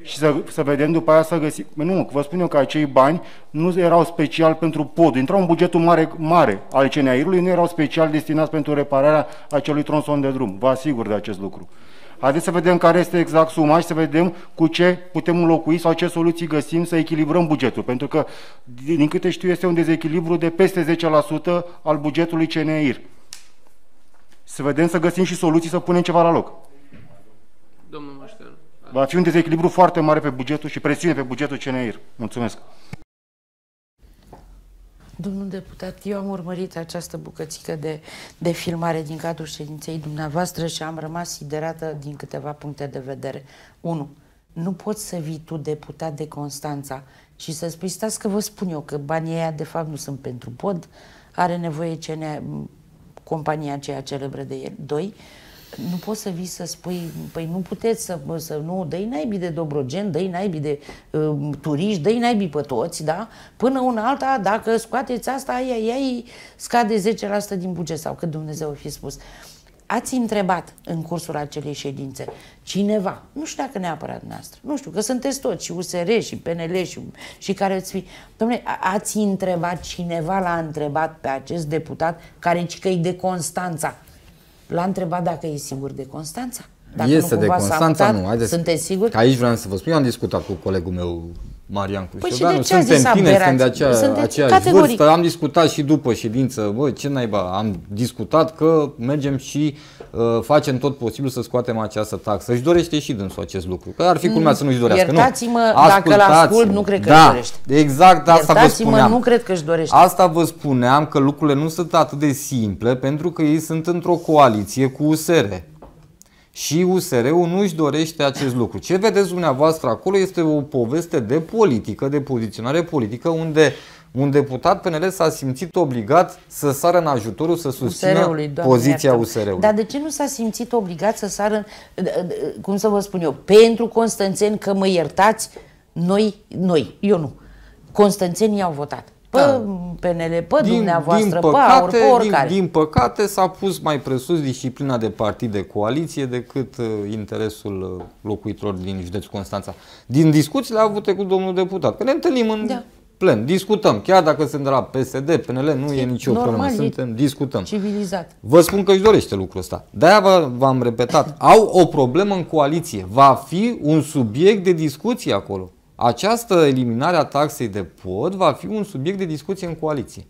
și să, să vedem după aia să găsim. Nu, vă spun eu că acei bani nu erau special pentru pod. Intrau în bugetul mare, mare al CNAIR-ului, nu erau special destinați pentru repararea acelui tronson de drum. Vă asigur de acest lucru. Haideți să vedem care este exact suma și să vedem cu ce putem înlocui sau ce soluții găsim să echilibrăm bugetul. Pentru că, din câte știu, este un dezechilibru de peste 10% al bugetului CNIR. Să vedem să găsim și soluții să punem ceva la loc. Domnul Mașteanu. Va fi un dezechilibru foarte mare pe bugetul și presiune pe bugetul CNIR. Mulțumesc. Domnul deputat, eu am urmărit această bucățică de, de filmare din cadrul ședinței dumneavoastră și am rămas siderată din câteva puncte de vedere. 1. Nu poți să vii tu deputat de Constanța și să spui, stați că vă spun eu că banii aia de fapt nu sunt pentru pod, are nevoie ne, compania aceea celebră de el. 2 nu poți să vii să spui, păi nu puteți să, să nu, dă-i naibii de Dobrogen, dă-i naibii de uh, turiști, dă-i naibii pe toți, da? Până una alta, dacă scoateți asta, aia, aia scade 10% din buget sau cât Dumnezeu fi spus. Ați întrebat în cursul acelei ședințe cineva, nu știu dacă neapărat noastră, nu știu, că sunteți toți, și USR, și PNL, și, și care îți fi. Domnule, ați întrebat, cineva l-a întrebat pe acest deputat, care că e de Constanța, L-a întrebat dacă e sigur de Constanța. Dacă este nu, de Constanța, nu. Haideți, sunteți siguri? Aici vreau să vă spun, eu am discutat cu colegul meu Marian Crușovanu. Păi da, suntem tineri, sunt de acea, suntem aceeași categoric. vârstă. Am discutat și după ședință, bă, ce naiba, am discutat că mergem și uh, facem tot posibil să scoatem această taxă. Își dorește și dânsul acest lucru. Că ar fi culmea mm, să nu-și dorească. Iertați-mă, nu. dacă l ascult, nu cred că da, dorește. Exact asta vă spuneam. nu cred că își dorește. Asta vă spuneam că lucrurile nu sunt atât de simple pentru că ei sunt într-o coaliție cu USR. Și USR-ul nu își dorește acest lucru. Ce vedeți dumneavoastră acolo este o poveste de politică, de poziționare politică, unde un deputat PNL s-a simțit obligat să sară în ajutorul, să susțină poziția USR-ului. Dar de ce nu s-a simțit obligat să sară, în, cum să vă spun eu, pentru Constanțeni că mă iertați, noi, noi, eu nu. Constanțenii au votat pe da. PNL, pe din, dumneavoastră, din păcate, pe aur, pe oricare. Din, din păcate s-a pus mai presus disciplina de partid de coaliție decât uh, interesul uh, locuitorilor din județul Constanța. Din discuțiile avute cu domnul deputat, că ne întâlnim în da. plen, discutăm, chiar dacă sunt de la PSD, PNL, nu e, e nicio normal, problemă, suntem, discutăm. Civilizat. Vă spun că își dorește lucrul ăsta. De-aia v-am repetat, au o problemă în coaliție, va fi un subiect de discuție acolo. Această eliminare a taxei de pod va fi un subiect de discuție în coaliție.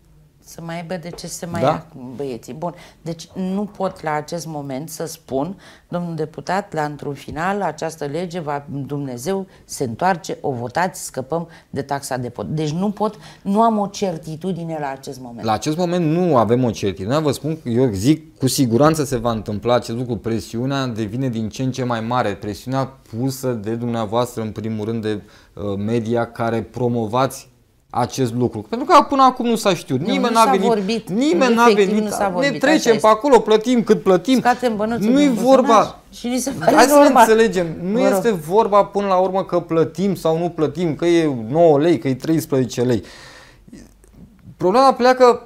Să mai aibă de ce să mai da? ia băieții. Bun, deci nu pot la acest moment să spun, domnul deputat, la într-un final această lege va, Dumnezeu se întoarce, o votați, scăpăm de taxa de pot. Deci nu pot, nu am o certitudine la acest moment. La acest moment nu avem o certitudine. Vă spun, eu zic, cu siguranță se va întâmpla acest lucru. Presiunea devine din ce în ce mai mare. Presiunea pusă de dumneavoastră, în primul rând, de uh, media care promovați acest lucru. Pentru că până acum nu s-a știut. Nimeni n-a venit. Vorbit. Nimeni n-a venit. Nu ne vorbit, trecem pe acolo, plătim cât plătim. Nu i vorba. Și ni se pare Hai să ne înțelegem. Nu Vă este vorba până la urmă că plătim sau nu plătim, că e 9 lei, că e 13 lei. Problema pleacă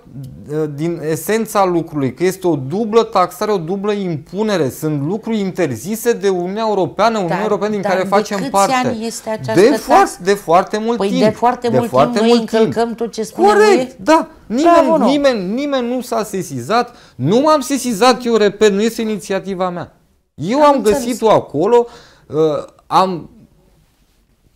uh, din esența lucrului, că este o dublă taxare, o dublă impunere. Sunt lucruri interzise de Uniunea Europeană, Uniunea Europeană din care de facem câți parte. Ani este această de, tax? de foarte mult păi timp. de foarte de mult foarte timp mult noi timp. încălcăm tot ce spune Corect, da. Nimeni, Bravo, nimeni, nimeni nu s-a sesizat, nu m-am sesizat, eu repet, nu este inițiativa mea. Eu am, am găsit-o acolo, uh, am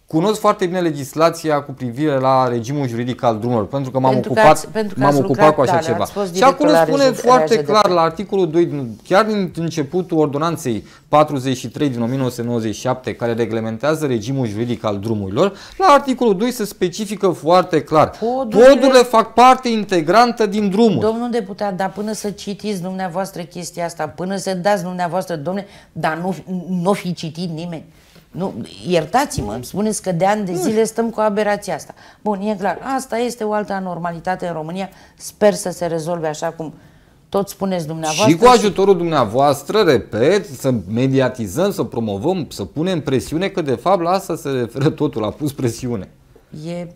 Cunosc foarte bine legislația cu privire la regimul juridic al drumurilor, pentru că m-am ocupat, m-am ocupat lucrat, cu așa da, ceva. Și acolo spune foarte RGD. clar la articolul 2, chiar din începutul ordonanței 43 din 1997, care reglementează regimul juridic al drumurilor, la articolul 2 se specifică foarte clar. Podurile, Podurile fac parte integrantă din drumul. Domnul deputat, dar până să citiți dumneavoastră chestia asta, până să dați dumneavoastră, domne, dar nu, nu fi citit nimeni. Nu, iertați-mă, îmi spuneți că de ani de zile stăm cu aberația asta. Bun, e clar, asta este o altă anormalitate în România. Sper să se rezolve așa cum tot spuneți dumneavoastră. Și cu ajutorul și... dumneavoastră, repet, să mediatizăm, să promovăm, să punem presiune, că de fapt la asta se referă totul, a pus presiune. E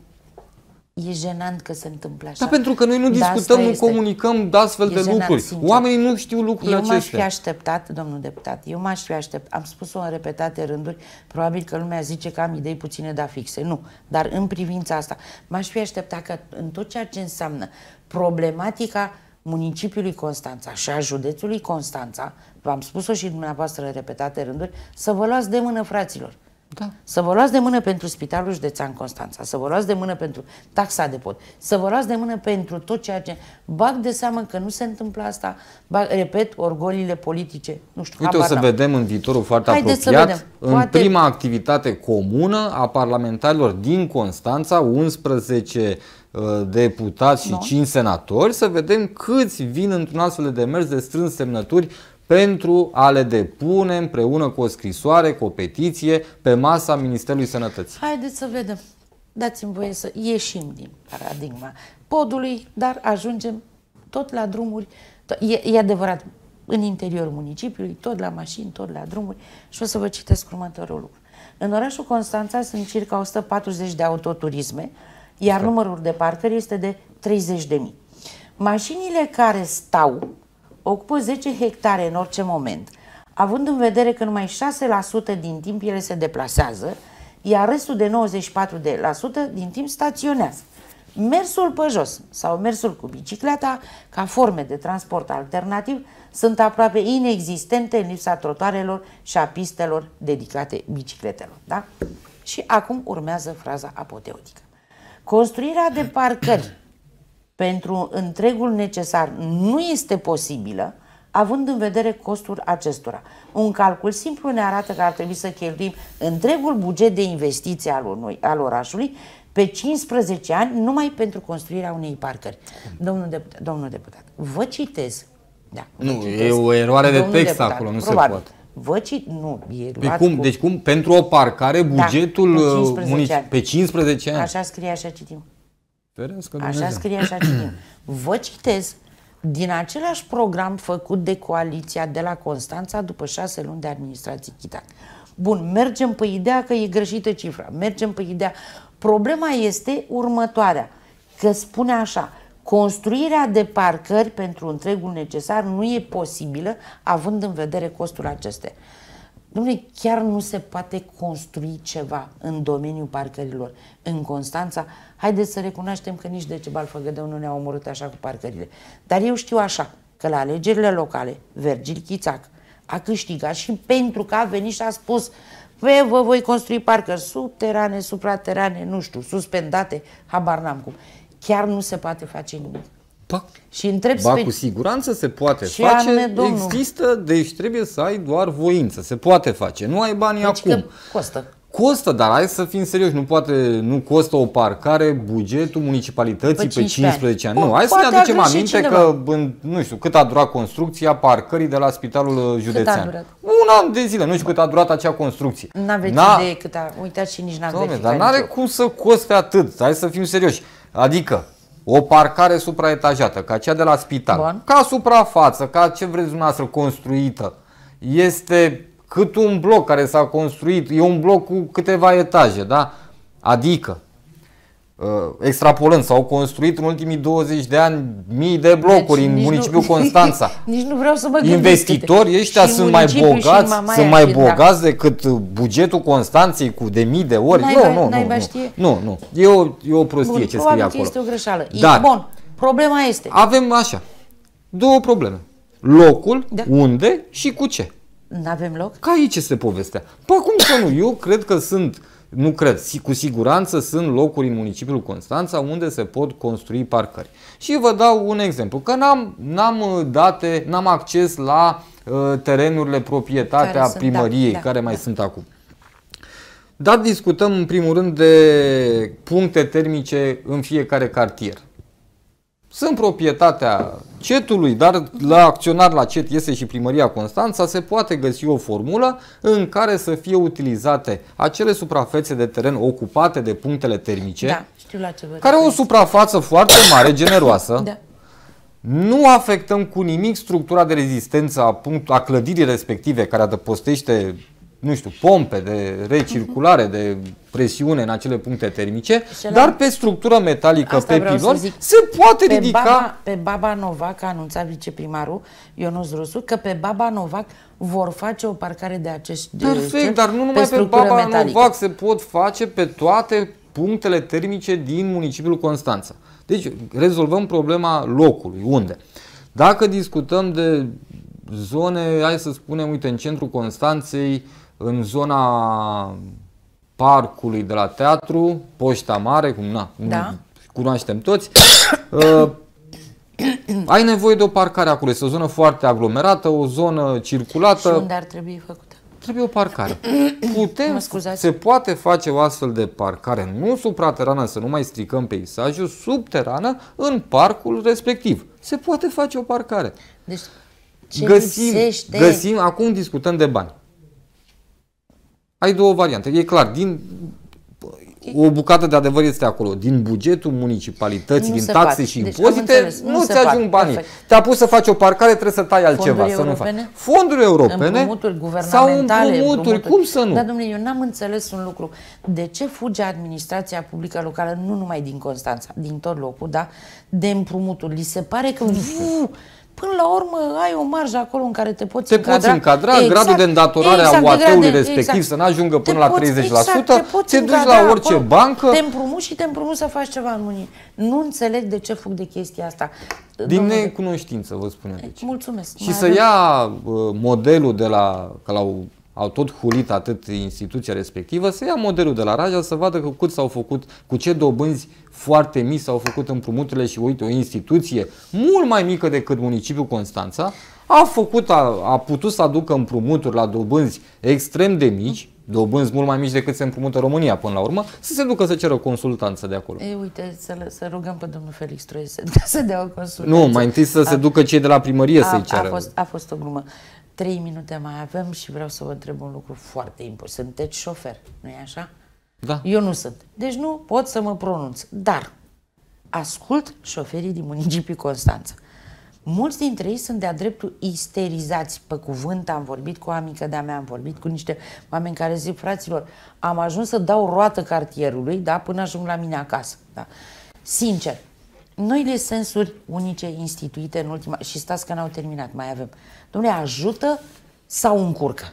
E jenant că se întâmplă așa. Da, pentru că noi nu da, discutăm, nu este. comunicăm de astfel e de jenant, lucruri. Sincer. Oamenii nu știu lucrurile acestea. Eu m-aș fi așteptat, domnul deputat, eu m-aș fi așteptat, am spus-o în repetate rânduri, probabil că lumea zice că am idei puține, dar fixe. Nu, dar în privința asta, m-aș fi așteptat că în tot ceea ce înseamnă problematica municipiului Constanța și a județului Constanța, v-am spus-o și dumneavoastră în repetate rânduri, să vă luați de mână, fraților. Da. Să vă luați de mână pentru Spitalul Județean Constanța, să vă luați de mână pentru taxa de pod, să vă luați de mână pentru tot ceea ce... Bag de seamă că nu se întâmplă asta, bag, repet, orgolile politice, nu știu, Uite, o să vedem în viitorul foarte Haideți apropiat, în Poate... prima activitate comună a parlamentarilor din Constanța, 11 uh, deputați și no. 5 senatori, să vedem câți vin într-un astfel de demers de strâns semnături pentru a le depune împreună cu o scrisoare, cu o petiție pe masa Ministerului Sănătății. Haideți să vedem. Dați-mi voie să ieșim din paradigma podului, dar ajungem tot la drumuri. E, e adevărat, în interiorul municipiului, tot la mașini, tot la drumuri. Și o să vă citesc următorul lucru. În orașul Constanța sunt circa 140 de autoturisme, iar exact. numărul de parcări este de 30 de mii. Mașinile care stau ocupă 10 hectare în orice moment, având în vedere că numai 6% din timp ele se deplasează, iar restul de 94% din timp staționează. Mersul pe jos sau mersul cu bicicleta, ca forme de transport alternativ, sunt aproape inexistente în lipsa trotoarelor și a pistelor dedicate bicicletelor. Da? Și acum urmează fraza apoteotică. Construirea de parcări pentru întregul necesar nu este posibilă, având în vedere costul acestora. Un calcul simplu ne arată că ar trebui să cheltuim întregul buget de investiție al, unui, al orașului pe 15 ani numai pentru construirea unei parcări. Domnul, deputat, domnul deputat, vă citez. Da, nu, citesc. e o eroare domnul de text deputat, acolo, nu probabil. se poate. Vă cit, Nu, e pe păi cum? Cu... Deci cum? Pentru o parcare, da, bugetul da, pe 15 munici, Pe 15 ani. Așa scrie, așa citim. Ferească Dumnezeu. Așa scrie, așa cine. Vă citez din același program făcut de coaliția de la Constanța după șase luni de administrație chitat. Bun, mergem pe ideea că e greșită cifra, mergem pe ideea. Problema este următoarea, că spune așa, construirea de parcări pentru întregul necesar nu e posibilă având în vedere costul acestea. Dom'le, chiar nu se poate construi ceva în domeniul parcărilor. În Constanța, haideți să recunoaștem că nici de ce Balfăgădeu nu ne-a omorât așa cu parcările. Dar eu știu așa, că la alegerile locale, Vergil Chițac a câștigat și pentru că a venit și a spus Păi vă voi construi parcări subterane, supraterane, nu știu, suspendate, habar n-am cum. Chiar nu se poate face nimic. Ba, și întreb ba pe... cu siguranță se poate și face, anume, există, deci trebuie să ai doar voință, se poate face, nu ai banii deci acum. costă. Costă, dar hai să fim serioși, nu poate, nu costă o parcare bugetul municipalității pe 15, pe 15 ani. ani. Nu, hai să ne aducem aminte că, în, nu știu, cât a durat construcția parcării de la Spitalul Județean. Cât a durat? Un an de zile, nu știu cât a durat acea construcție. N-aveți idee cât a, uitați și nici n aveți dar n-are cum să coste atât, hai să fim serioși. Adică, o parcare supraetajată, ca cea de la spital, Bun. ca suprafață, ca ce vreți dumneavoastră construită, este cât un bloc care s-a construit, e un bloc cu câteva etaje, da? Adică Uh, extrapolând, s-au construit în ultimii 20 de ani mii de blocuri deci, în municipiul nu, Constanța. Nici nu vreau să mă Investitori ăștia sunt mai bogați, sunt mai da. bogați da. decât bugetul Constanței cu de mii de ori. Nu, nu, nu, nu, nu. E o, e o prostie Bun, ce scrie acolo. este o greșeală. Dar, Bun, problema este. Avem așa, două probleme. Locul, da. unde și cu ce. Nu avem loc? Ca aici este povestea. Păi cum să nu? Eu cred că sunt uh, nu cred, cu siguranță sunt locuri în municipiul Constanța unde se pot construi parcări. Și vă dau un exemplu, că n-am, n-am uh, date, n-am acces la uh, terenurile proprietatea care primăriei sunt, da, da care da, mai da. sunt acum. Dar discutăm în primul rând de puncte termice în fiecare cartier sunt proprietatea cetului, dar la acționar la cet este și primăria Constanța, se poate găsi o formulă în care să fie utilizate acele suprafețe de teren ocupate de punctele termice, da, știu la ce vă care o suprafață foarte mare, generoasă, da. nu afectăm cu nimic structura de rezistență a, punct, a clădirii respective care adăpostește nu știu, pompe, de recirculare, de presiune în acele puncte termice, Celălalt... dar pe structură metalică, Asta pe pilon, se poate pe ridica... Baba, pe Baba Novac a anunțat viceprimarul Ionuț Rusu că pe Baba Novac vor face o parcare de acest Perfect, dar nu numai pe, pe Baba metalică. Novac, se pot face pe toate punctele termice din municipiul Constanța. Deci rezolvăm problema locului, unde. Dacă discutăm de zone, hai să spunem, uite, în centrul Constanței, uh, în zona parcului de la teatru, Poșta Mare, cum na, da. cunoaștem toți, uh, ai nevoie de o parcare acolo. Este o zonă foarte aglomerată, o zonă circulată. Și unde ar trebui făcută? Trebuie o parcare. Putem, se poate face o astfel de parcare, nu supraterană, să nu mai stricăm peisajul, subterană, în parcul respectiv. Se poate face o parcare. Deci, ce găsim, găsim, acum discutăm de bani ai două variante. E clar, din o bucată de adevăr este acolo. Din bugetul municipalității, nu din taxe fac. și deci, impozite, deci, nu, nu ți ajung banii. Te-a pus să faci o parcare, trebuie să tai altceva. Fonduri să europene? Nu faci. Fonduri europene împrumuturi guvernamentale, sau împrumuturi, cum să nu? Dar, domnule, eu n-am înțeles un lucru. De ce fuge administrația publică locală, nu numai din Constanța, din tot locul, da? De împrumuturi. Li se pare că... Uf, până la urmă ai o marjă acolo în care te poți te încadra. Te poți încadra, exact, gradul de exact. îndatorare exact, a UAT-ului respectiv exact. să nu ajungă până te la 30%, exact, te, poți te duci la orice acolo, bancă. Te împrumuți și te împrumuți să faci ceva în mâine. Nu înțeleg de ce fug de chestia asta. Din Domnul necunoștință, vă spun aici. Mulțumesc. Și să ia uh, modelul de la, l la au tot hulit atât instituția respectivă, să ia modelul de la Raja, să vadă că cât s-au făcut, cu ce dobânzi foarte mici s-au făcut împrumuturile și uite, o instituție mult mai mică decât municipiul Constanța a făcut, a, a putut să aducă împrumuturi la dobânzi extrem de mici, dobânzi mult mai mici decât se împrumută România până la urmă, să se ducă să ceră consultanță de acolo. Ei, uite, să, să rugăm pe domnul Felix Troie să, să dea o consultanță. Nu, mai întâi să a, se ducă cei de la primărie să-i ceară. A fost, a fost o glumă. Trei minute mai avem și vreau să vă întreb un lucru foarte important. Sunteți șofer, nu e așa? Da. Eu nu sunt. Deci nu pot să mă pronunț. Dar ascult șoferii din municipiul Constanța. Mulți dintre ei sunt de-a dreptul isterizați pe cuvânt. Am vorbit cu o amică de-a mea, am vorbit cu niște oameni care zic, fraților, am ajuns să dau roată cartierului, da, până ajung la mine acasă. Da. Sincer, noile sensuri unice instituite în ultima... Și stați că n-au terminat, mai avem. Domnule, ajută sau încurcă?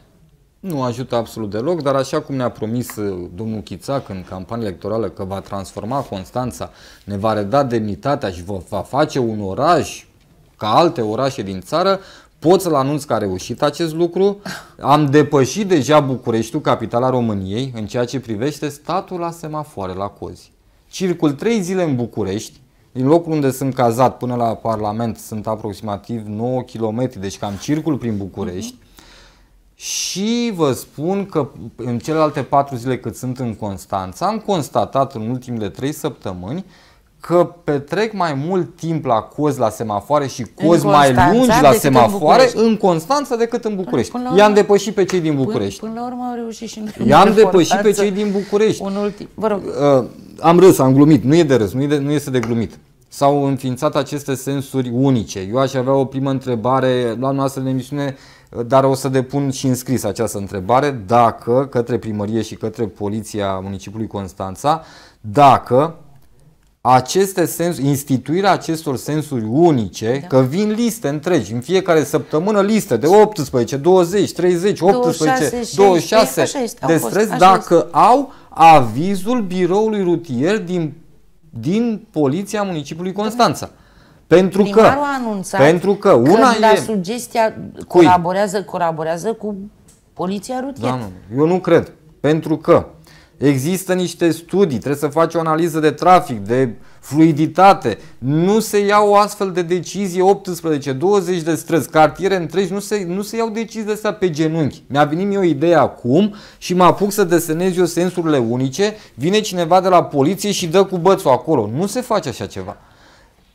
Nu ajută absolut deloc, dar așa cum ne-a promis uh, domnul Chițac în campania electorală că va transforma Constanța, ne va reda demnitatea și va face un oraș ca alte orașe din țară, pot să-l anunț că a reușit acest lucru. Am depășit deja Bucureștiul, capitala României, în ceea ce privește statul la semafoare, la cozi. Circul trei zile în București, din locul unde sunt cazat până la Parlament sunt aproximativ 9 km, deci cam circul prin București. Uh-huh. Și vă spun că în celelalte patru zile cât sunt în Constanța, am constatat în ultimele trei săptămâni că petrec mai mult timp la cozi la semafoare și cozi mai lungi la semafoare în, în Constanța decât în București. Urmă, I-am depășit pe cei din București. Până, până la urmă au reușit și în I-am depășit pe cei din București. Un ultim, vă rog. Uh, am râs, am glumit, nu e de râs, nu, e de, nu este de glumit. S-au înființat aceste sensuri unice. Eu aș avea o primă întrebare la noastră de emisiune, dar o să depun și înscris această întrebare dacă către primărie și către poliția municipiului Constanța, dacă aceste sens, instituirea acestor sensuri unice, da. că vin liste întregi, în fiecare săptămână liste de 18, 20, 30, 18, 26, 26 așa de stres, dacă este. au avizul biroului rutier din, din Poliția Municipului da. Constanța. Pentru că, a anunțat pentru că una că e... sugestia colaborează, colaborează cu Poliția Rutier. Da, nu, eu nu cred. Pentru că Există niște studii, trebuie să faci o analiză de trafic, de fluiditate. Nu se iau astfel de decizie 18, 20 de străzi, cartiere întregi, nu se, nu se iau decizii de astea pe genunchi. Mi-a venit mie o idee acum și mă apuc să desenez eu sensurile unice, vine cineva de la poliție și dă cu bățul acolo. Nu se face așa ceva.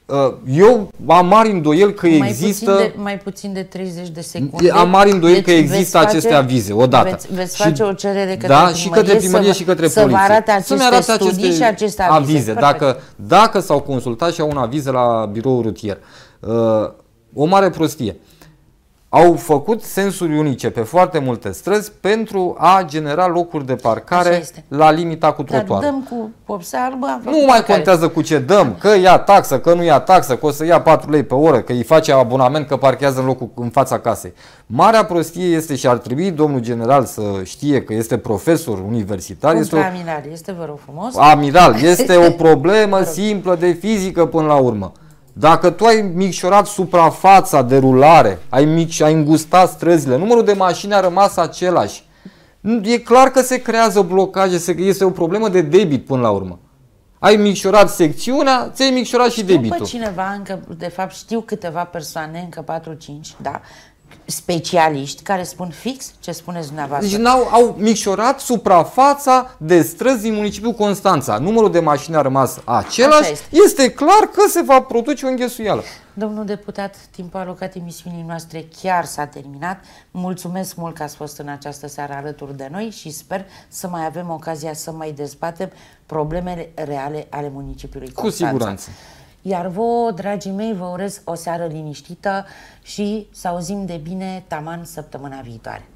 Uh, eu am mari îndoieli că mai există... Puțin de, mai puțin de 30 de secunde. Am mari îndoieli deci că există face, aceste avize, odată. Veți, veți face și, o cerere către da, primărie, și către primărie să, și către poliție. Să vă arate aceste să arate aceste studii aceste și aceste avize. avize. Dacă, dacă s-au consultat și au un aviz la biroul rutier. Uh, o mare prostie. Uh, au făcut sensuri unice pe foarte multe străzi pentru a genera locuri de parcare la limita cu trotuarul. Dar dăm cu popsarbă, Nu mai care. contează cu ce dăm, că ia taxă, că nu ia taxă, că o să ia 4 lei pe oră, că îi face abonament, că parchează în locul în fața casei. Marea prostie este și ar trebui domnul general să știe că este profesor universitar. Este o... amiral este, vă rog frumos. Amiral, este o problemă simplă de fizică până la urmă. Dacă tu ai micșorat suprafața de rulare, ai, mic, ai îngustat străzile, numărul de mașini a rămas același. E clar că se creează blocaje, este o problemă de debit până la urmă. Ai micșorat secțiunea, ți-ai micșorat și debitul. După cineva, încă, de fapt știu câteva persoane, încă 4-5, da, specialiști care spun fix ce spuneți dumneavoastră. Deci au au micșorat suprafața de străzi din municipiul Constanța. Numărul de mașini a rămas același. Este. este clar că se va produce o înghesuială. Domnul deputat, timpul alocat emisiunii noastre chiar s-a terminat. Mulțumesc mult că ați fost în această seară alături de noi și sper să mai avem ocazia să mai dezbatem problemele reale ale municipiului Constanța. Cu siguranță. Iar vouă, dragii mei, vă urez o seară liniștită și să auzim de bine taman săptămâna viitoare.